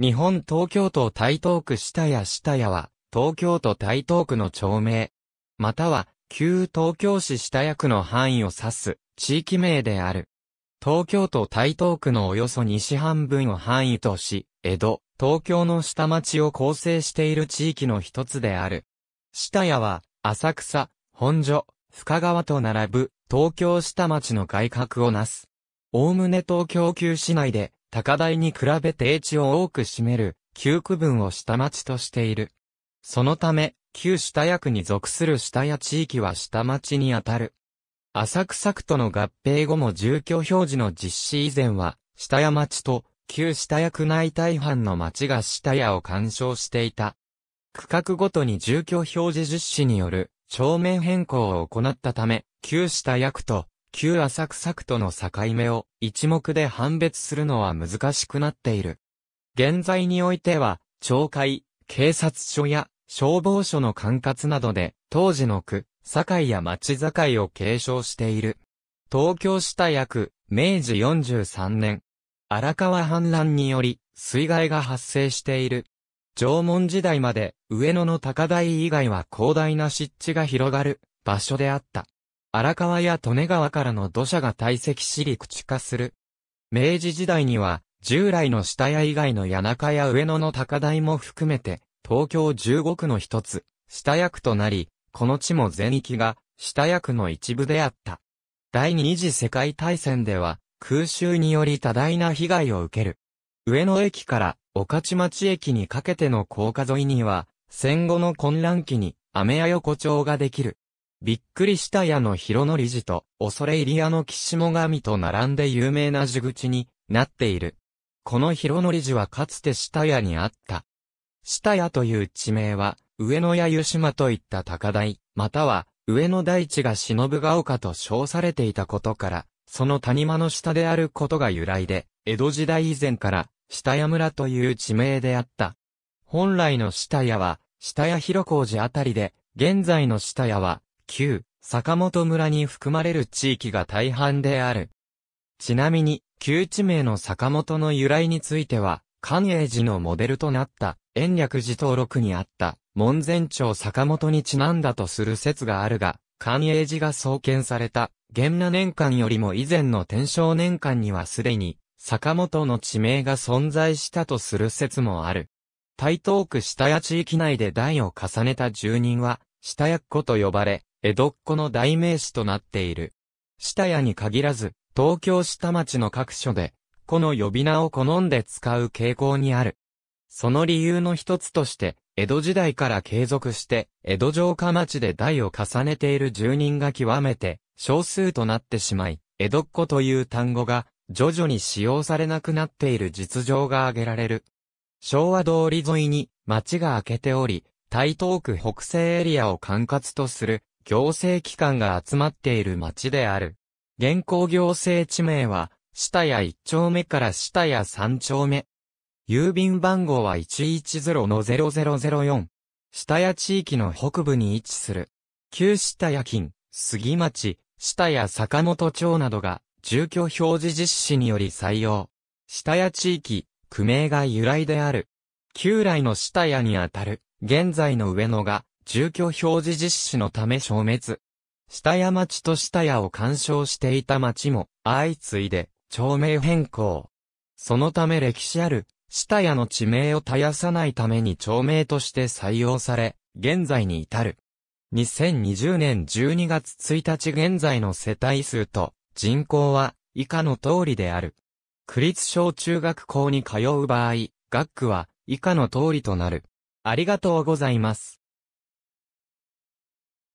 日本東京都台東区下谷下谷は、東京都台東区の町名、または、旧東京市下谷区の範囲を指す、地域名である。東京都台東区のおよそ西半分を範囲とし、江戸、東京の下町を構成している地域の一つである。下谷は、浅草、本所、深川と並ぶ、東京下町の外郭をなす。おおむね東京旧市内で、高台に比べ低地を多く占める、旧区分を下町としている。そのため、旧下役に属する下谷地域は下町にあたる。浅草区との合併後も住居表示の実施以前は、下谷町と旧下谷区内大半の町が下谷を干渉していた。区画ごとに住居表示実施による、正面変更を行ったため、旧下谷区と旧浅草区との境目を一目で判別するのは難しくなっている。現在においては、町会、警察署や消防署の管轄などで、当時の区、堺や町境を継承している。東京下役、明治43年。荒川氾濫により、水害が発生している。縄文時代まで、上野の高台以外は広大な湿地が広がる場所であった。荒川や利根川からの土砂が堆積し陸地化する。明治時代には、従来の下屋以外の谷中や上野の高台も含めて、東京15区の一つ、下屋区となり、この地も全域が、下屋区の一部であった。第二次世界大戦では、空襲により多大な被害を受ける。上野駅から、御地町駅にかけての高架沿いには、戦後の混乱期に、雨屋横丁ができる。びっくりした屋の広の理事と、恐れ入り屋の岸も神と並んで有名な地口になっている。この広の理事はかつて下屋にあった。下屋という地名は、上野や湯島といった高台、または、上野大地が忍が丘と称されていたことから、その谷間の下であることが由来で、江戸時代以前から、下屋村という地名であった。本来の下屋は、下屋広小路あたりで、現在の下屋は、旧、坂本村に含まれる地域が大半である。ちなみに、旧地名の坂本の由来については、寛永寺のモデルとなった、延暦寺登録にあった、門前町坂本にちなんだとする説があるが、寛永寺が創建された、元那年間よりも以前の天正年間にはすでに、坂本の地名が存在したとする説もある。台東区下谷地域内で代を重ねた住人は、下谷っ子と呼ばれ、江戸っ子の代名詞となっている。下屋に限らず、東京下町の各所で、この呼び名を好んで使う傾向にある。その理由の一つとして、江戸時代から継続して、江戸城下町で代を重ねている住人が極めて少数となってしまい、江戸っ子という単語が徐々に使用されなくなっている実情が挙げられる。昭和通り沿いに町が開けており、台東区北西エリアを管轄とする行政機関が集まっている町である。現行行政地名は、下谷1丁目から下谷3丁目。郵便番号は110-0004。下谷地域の北部に位置する。旧下谷、金、杉町、下谷、坂本町などが、住居表示実施により採用。下谷地域、区名が由来である。旧来の下屋にあたる、現在の上野が、住居表示実施のため消滅。下屋町と下屋を干渉していた町も、相次いで、町名変更。そのため歴史ある、下屋の地名を絶やさないために町名として採用され、現在に至る。2020年12月1日現在の世帯数と人口は以下の通りである。区立小中学校に通う場合、学区は以下の通りとなる。ありがとうございます。